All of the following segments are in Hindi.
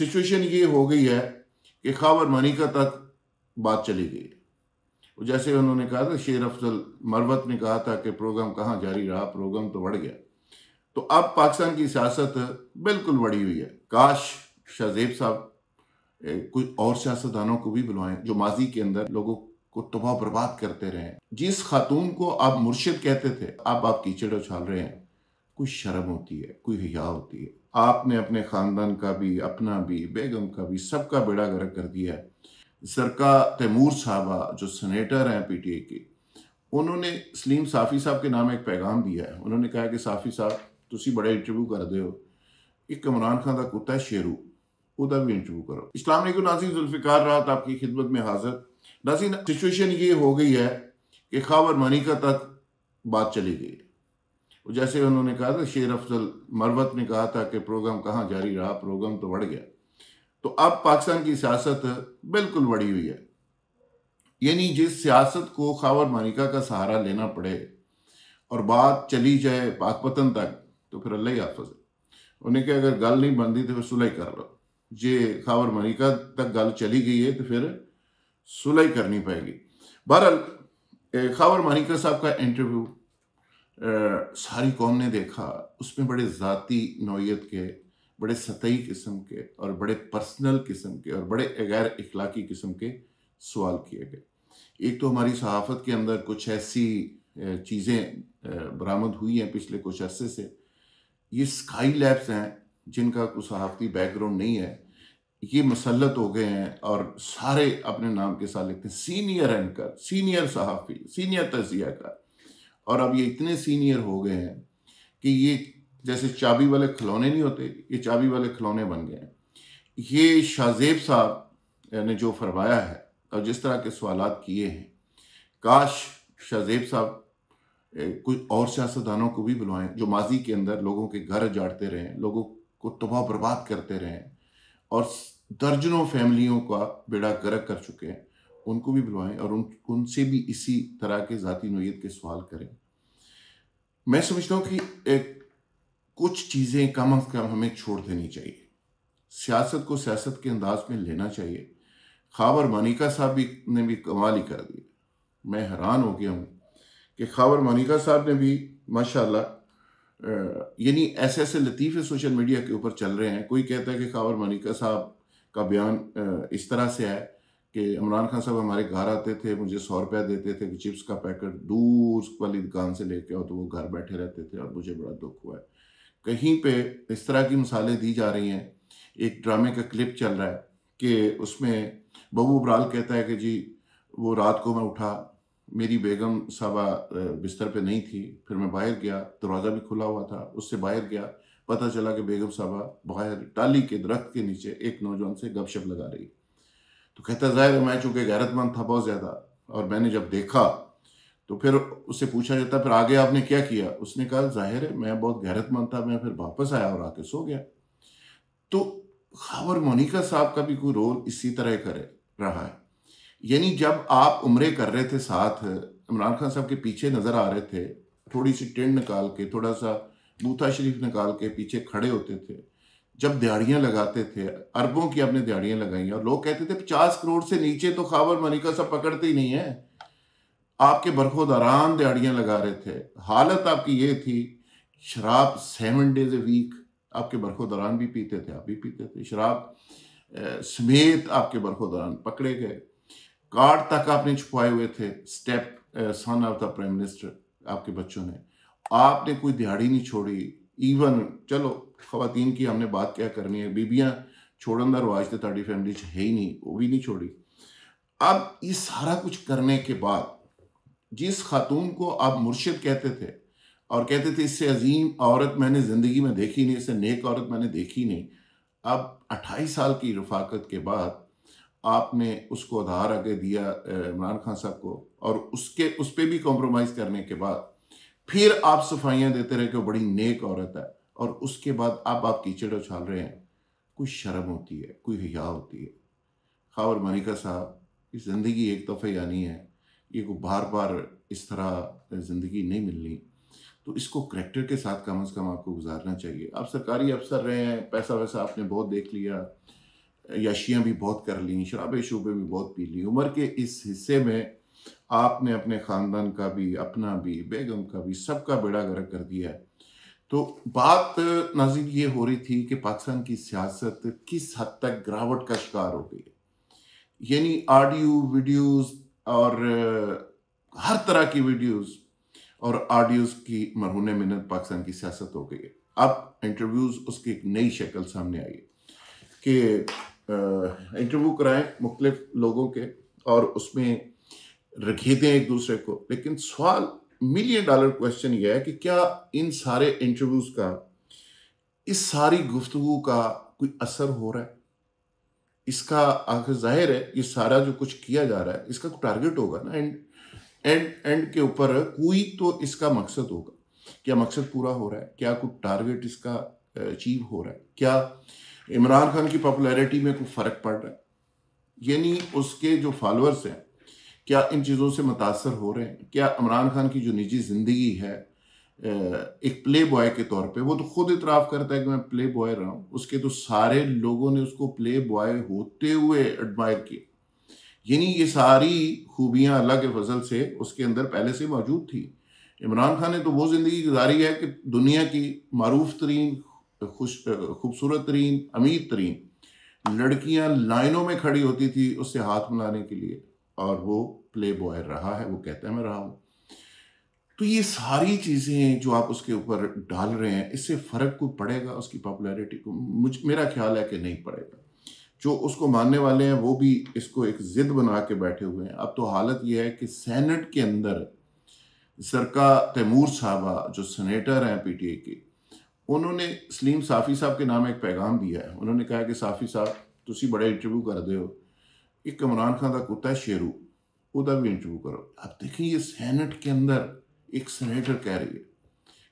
सिचुएशन ये हो गई है कि खबर मनिका तक बात चली गई जैसे उन्होंने कहा था शेर अफजल मरवत ने कहा था कि प्रोग्राम कहाँ जारी रहा प्रोग्राम तो बढ़ गया तो अब पाकिस्तान की सियासत बिल्कुल बढ़ी हुई है काश शहजेब साहब कुछ और सियासतदानों को भी बुलवाएं जो माजी के अंदर लोगों को तबाह बर्बाद करते रहे जिस खातून को आप मुर्शिद कहते थे अब आप कीचड़ उछाल रहे हैं कोई शर्म होती है कोई हया होती है आपने अपने ख़ानदान का भी अपना भी बेगम का भी सबका बेड़ा गर्क कर दिया है सरका तैमूर साहबा जो सनेटर हैं पीटीए के उन्होंने सलीम साफ़ी साहब के नाम एक पैगाम दिया है उन्होंने कहा कि साफ़ी साहब तुम बड़ा इंटरव्यू कर हो एक इमरान खान का कुत्ता है शेरू उधर भी इंटरव्यू करो इस्लाम ਅਲੈਕੁਮ ਨਾਜ਼ਰੀਨ ਜ਼ੁਲਫिकार रात आपकी खिदमत में हाजिर नाजी सिचुएशन ये हो गई है कि खबर मनी का तक बात चली गई है जैसे उन्होंने कहा था शेर अफजल मरवत ने कहा था कि प्रोग्राम कहाँ जारी रहा प्रोग्राम तो बढ़ गया तो अब पाकिस्तान की सियासत बिल्कुल बढ़ी हुई है यानी जिस सियासत को खावर मनिका का सहारा लेना पड़े और बात चली जाए पाकपतन तक तो फिर अल्लाह ही हाफज उन्हें क्या अगर गल नहीं बनती तो फिर सुलह कर लो जे खावर मनिका तक गल चली गई है तो फिर सुलह करनी पड़ेगी बहरहाल खावर मनिका साहब का इंटरव्यू सारी कौम ने देखा उसमें बड़े ज़ाती नौीयत के बड़े सतही किस्म के और बड़े पर्सनल किस्म के और बड़े गैर अखलाकी किस्म के सवाल किए गए एक तो हमारी सहाफ़त के अंदर कुछ ऐसी चीज़ें बरामद हुई हैं पिछले कुछ अरसे से ये स्काई लैब्स हैं जिनका कोई सहाफ़ती बैकग्राउंड नहीं है ये मसलत हो गए हैं और सारे अपने नाम के साथ लिखते हैं सीनियर एंकर सीनियर सहाफ़ी सीनियर तजिया का और अब ये इतने सीनियर हो गए हैं कि ये जैसे चाबी वाले खिलौने नहीं होते ये चाबी वाले खिलौने बन गए हैं ये शाहजेब साहब ने जो फरमाया है और जिस तरह के सवाल किए हैं काश शाहजेब साहब कुछ और सियासतदानों को भी बुलवाएं जो माजी के अंदर लोगों के घर जाड़ते रहें लोगों को तबाह बर्बाद करते रहें और दर्जनों फैमिलियों का बेड़ा गर्क कर चुके हैं उनको भी बुलवाएं और उन उनसे भी इसी तरह के ज़ाती नोयत के सवाल करें मैं समझता हूँ कि एक कुछ चीज़ें कम अज़ कम हमें छोड़ देनी चाहिए सियासत को सियासत के अंदाज में लेना चाहिए खावर मानिका साहब भी ने भी कमाल ही कर दिया मैं हैरान हो गया हूँ कि खावर मानिका साहब ने भी माशाल्लाह यानी ऐसे ऐसे लतीफ़े सोशल मीडिया के ऊपर चल रहे हैं कोई कहता है कि खावर मानिका साहब का बयान इस तरह से है कि इमरान खान साहब हमारे घर आते थे मुझे सौ रुपया देते थे कि चिप्स का पैकेट दूर वाली दुकान से लेके आओ तो वो घर बैठे रहते थे और मुझे बड़ा दुख हुआ है कहीं पे इस तरह की मिसालें दी जा रही हैं एक ड्रामे का क्लिप चल रहा है कि उसमें बबू बराल कहता है कि जी वो रात को मैं उठा मेरी बेगम साहबा बिस्तर पे नहीं थी फिर मैं बाहर गया दरवाज़ा भी खुला हुआ था उससे बाहर गया पता चला कि बेगम साहबा बाहर टाली के दरख्त के नीचे एक नौजवान से गपशप लगा रही है तो कहता जाहिर मैं चूंकि गैरतमंद था बहुत ज़्यादा और मैंने जब देखा तो फिर उससे पूछा जाता फिर आगे आपने क्या किया उसने कहा जाहिर है मैं बहुत गैरतमंद था मैं फिर वापस आया और आके सो गया तो खबर मोनिका साहब का भी कोई रोल इसी तरह कर रहा है यानी जब आप उम्रे कर रहे थे साथ इमरान खान साहब के पीछे नज़र आ रहे थे थोड़ी सी टेंट निकाल के थोड़ा सा बूथा शरीफ निकाल के पीछे खड़े होते थे जब दिहाड़ियां लगाते थे अरबों की आपने दिहाड़ियां लगाई और लोग कहते थे पचास करोड़ से नीचे तो खाबर मनिका सब पकड़ते ही नहीं है आपके बरखोद दौरान दिहाड़ियां लगा रहे थे हालत आपकी ये थी शराब सेवन डेज ए वीक आपके बरखो दौरान भी पीते थे आप भी पीते थे शराब समेत आपके बरखो दौरान पकड़े गए कार्ड तक आपने छुपाए हुए थे stepson of the prime minister आपके बच्चों ने आपने कोई दिहाड़ी नहीं छोड़ी ईवन चलो ਖਵਾਤੀਨ की हमने बात क्या करनी है बीबियाँ छोड़न का रवाज तो ताकि फैमिली है ही नहीं वो भी नहीं छोड़ी अब ये सारा कुछ करने के बाद जिस खातून को आप मुर्शिद कहते थे और कहते थे इससे अजीम औरत मैंने ज़िंदगी में देखी नहीं इससे नेक औरत मैंने देखी नहीं अब 28 साल की रफाकत के बाद आपने उसको आधार आगे दिया इमरान खान साहब को और उसके उस पर भी कॉम्प्रोमाइज़ करने के बाद फिर आप सफाइयाँ देते रहे कि बड़ी नेक औरत है और उसके बाद अब आप कीचड़ उछाल रहे हैं कोई शर्म होती है कोई हया होती है खावर मनिका साहब कि ज़िंदगी एक दफ़े यानी है ये को बार बार इस तरह ज़िंदगी नहीं मिलनी तो इसको करेक्टर के साथ कम अज़ कम आपको गुजारना चाहिए आप सरकारी अफसर रहे हैं पैसा वैसा आपने बहुत देख लिया याशियाँ भी बहुत कर ली शराब शूबे भी बहुत पी ली उम्र के इस हिस्से में आपने अपने ख़ानदान का भी अपना भी बेगम का भी सबका बेड़ा गर्क कर दिया है तो बात नाजिर ये हो रही थी कि पाकिस्तान की सियासत किस हद तक गिरावट का शिकार हो गई है यानी ऑडियो वीडियोस और हर तरह की वीडियोस और ऑडियोज की मरहून मिनत पाकिस्तान की सियासत हो गई है अब इंटरव्यूज उसकी एक नई शक्ल सामने आई है कि इंटरव्यू कराएं मुख्तलिफ लोगों के और उसमें रखे दें एक दूसरे को लेकिन सवाल मिलियन डॉलर क्वेश्चन यह है कि क्या इन सारे इंटरव्यूज का इस सारी गुफ्तु का कोई असर हो रहा है इसका आखिर जाहिर है ये सारा जो कुछ किया जा रहा है इसका कोई टारगेट होगा ना एंड एंड एंड के ऊपर कोई तो इसका मकसद होगा क्या मकसद पूरा हो रहा है क्या कोई टारगेट इसका अचीव हो रहा है क्या इमरान खान की पॉपुलैरिटी में कोई फ़र्क पड़ रहा है यानी उसके जो फॉलोअर्स हैं क्या इन चीज़ों से मुतासर हो रहे हैं क्या इमरान खान की जो निजी ज़िंदगी है एक प्ले बॉय के तौर पे वो तो खुद इतराफ़ करता है कि मैं प्ले बॉय रहा हूँ उसके तो सारे लोगों ने उसको प्ले बॉय होते हुए एडमायर किया यानी ये सारी खूबियाँ अल्लाह के फजल से उसके अंदर पहले से मौजूद थी इमरान खान ने तो वो ज़िंदगी गुजारी है कि दुनिया की मरूफ तरीन खुश खूबसूरत तरीन अमीर तरीन लड़कियाँ लाइनों में खड़ी होती थी उससे हाथ मिलाने के लिए और वो प्ले बॉय रहा है वो कहता है मैं रहा हूँ तो ये सारी चीज़ें जो आप उसके ऊपर डाल रहे हैं इससे फ़र्क को पड़ेगा उसकी पॉपुलैरिटी को मुझ मेरा ख्याल है कि नहीं पड़ेगा जो उसको मानने वाले हैं वो भी इसको एक ज़िद बना के बैठे हुए हैं अब तो हालत यह है कि सेनेट के अंदर सरका तैमूर साहबा जो सेनेटर हैं पीटीए के उन्होंने सलीम साफ़ी साहब के नाम एक पैगाम दिया है उन्होंने कहा कि साफ़ी साहब तुम बड़े इंटरव्यू कर दे हो ਇੱਕ ਇਮਰਾਨ ਖਾਨ ਦਾ ਕੁੱਤਾ ਸ਼ੇਰੂ ਉਹਦਾ ਵੀ ਇੰਟਰਵਿਊ ਕਰੋ ਆਪ ਦੇਖੀ ਇਸ ਸੈਨੇਟ ਕੇ ਅੰਦਰ ਇੱਕ ਸੈਨੇਟਰ ਕਹਿ ਰਹੀ ਹੈ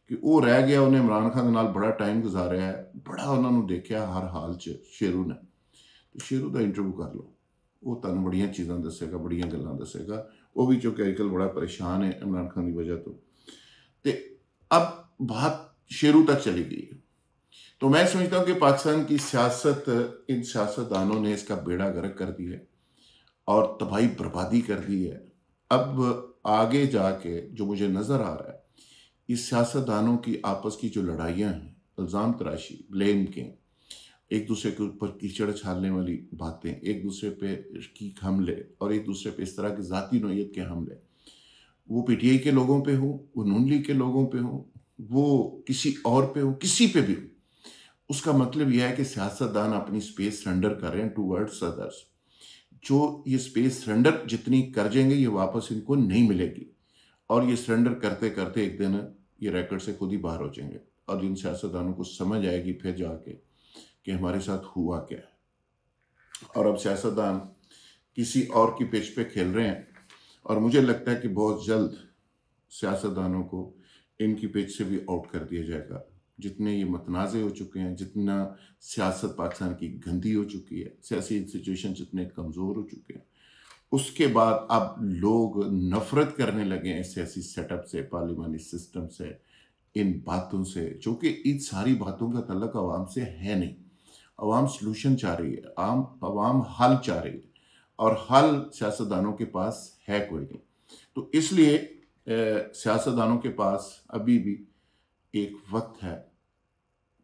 ਕਿ ਉਹ ਰਹਿ ਗਿਆ ਉਹਨੇ ਇਮਰਾਨ ਖਾਨ ਦੇ ਨਾਲ ਬੜਾ ਟਾਈਮ گزارਿਆ ਹੈ ਬੜਾ ਉਹਨਾਂ ਨੂੰ ਦੇਖਿਆ ਹਰ ਹਾਲ ਚ ਸ਼ੇਰੂ ਨੇ ਤੇ ਸ਼ੇਰੂ ਦਾ ਇੰਟਰਵਿਊ ਕਰ ਲਓ ਉਹ ਤੁਹਾਨੂੰ ਬੜੀਆਂ ਚੀਜ਼ਾਂ ਦੱਸੇਗਾ ਬੜੀਆਂ ਗੱਲਾਂ ਦੱਸੇਗਾ ਉਹ ਵੀ ਜੋ ਕੈਰੀਕਲ ਬੜਾ ਪਰੇਸ਼ਾਨ ਹੈ ਇਮਰਾਨ ਖਾਨ ਦੀ وجہ ਤੋਂ ਤੇ ਅਬ ਬਾਤ ਸ਼ੇਰੂ ਤੱਕ ਚਲੀ ਗਈ ਤੋ ਮੈਂ ਸਮਝਦਾ ਹਾਂ ਕਿ ਪਾਕਿਸਤਾਨ ਦੀ ਸਿਆਸਤ ਇਨ ਸਿਆਸਤਦਾਨੋਂ ਨੇ ਇਸ ਦਾ ਬੇੜਾ ਗਰਕ ਕਰ ਦਿਆ ਹੈ और तबाही बर्बादी कर दी है अब आगे जाके जो मुझे नज़र आ रहा है इस सियासतदानों की आपस की जो लड़ाइयाँ हैं इल्ज़ाम तराशी ब्लेम के एक दूसरे के ऊपर कीचड़ छालने वाली बातें एक दूसरे पे की हमले और एक दूसरे पे इस तरह के ज़ाती नोयत के हमले वो पीटीआई के लोगों पे हो वो नून लीग के लोगों पे हो वो किसी और पे हो किसी पे भी हो उसका मतलब यह है कि सियासतदान अपनी स्पेस सरेंडर करें टू वर्ड्स अदर्स जो ये स्पेस सरेंडर जितनी कर जाएंगे ये वापस इनको नहीं मिलेगी और ये सरेंडर करते करते एक दिन ये रैकेट से खुद ही बाहर हो जाएंगे और इन सियासतदानों को समझ आएगी फिर जाके कि हमारे साथ हुआ क्या है और अब सियासतदान किसी और की पिच पे खेल रहे हैं और मुझे लगता है कि बहुत जल्द सियासतदानों को इनकी पिच से भी आउट कर दिया जाएगा जितने ये मतनाज़े हो चुके हैं जितना सियासत पाकिस्तान की गंदी हो चुकी है सियासी इंस्टीट्यूशन जितने कमज़ोर हो चुके हैं उसके बाद अब लोग नफ़रत करने लगे हैं सियासी सेटअप से पार्लिमानी सिस्टम से इन बातों से चूँकि इन सारी बातों का तलक आवाम से है नहीं आवाम सलूशन चाह रही है आम आवाम हल चाह रही है और हल सियासतदानों के पास है कोई नहीं तो इसलिए सियासतदानों के पास अभी भी एक वक्त है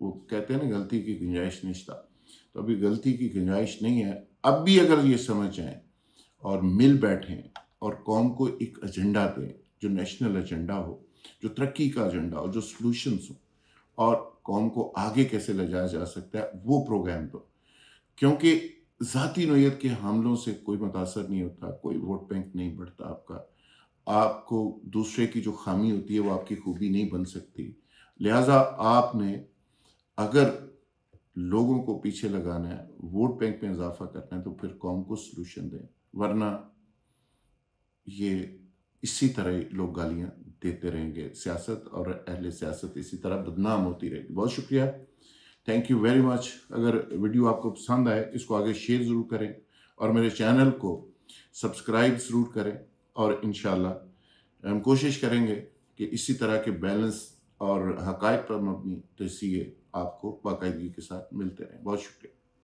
वो कहते हैं ना गलती की गुंजाइश निश्ता तो अभी गलती की गुंजाइश नहीं है अब भी अगर ये समझ आए और मिल बैठें और कौम को एक एजेंडा दें जो नेशनल एजेंडा हो जो तरक्की का एजेंडा हो जो सॉल्यूशंस हो और कौम को आगे कैसे ले जाया जा सकता है वो प्रोग्राम दो क्योंकि ज़ाती नोयत के हमलों से कोई मुतासर नहीं होता कोई वोट बैंक नहीं बढ़ता आपका आपको दूसरे की जो खामी होती है वो आपकी खूबी नहीं बन सकती लिहाजा आपने अगर लोगों को पीछे लगाना है वोट बैंक में इजाफा करना है तो फिर कौम को सलूशन दें वरना ये इसी तरह लोग गालियाँ देते रहेंगे सियासत और अहल सियासत इसी तरह बदनाम होती रहेगी बहुत शुक्रिया थैंक यू वेरी मच अगर वीडियो आपको पसंद आए इसको आगे शेयर ज़रूर करें और मेरे चैनल को सब्सक्राइब ज़रूर करें और इन हम कोशिश करेंगे कि इसी तरह के बैलेंस और हक़ पर मबनी तो इसी आपको बाकायदगी के साथ मिलते रहें बहुत शुक्रिया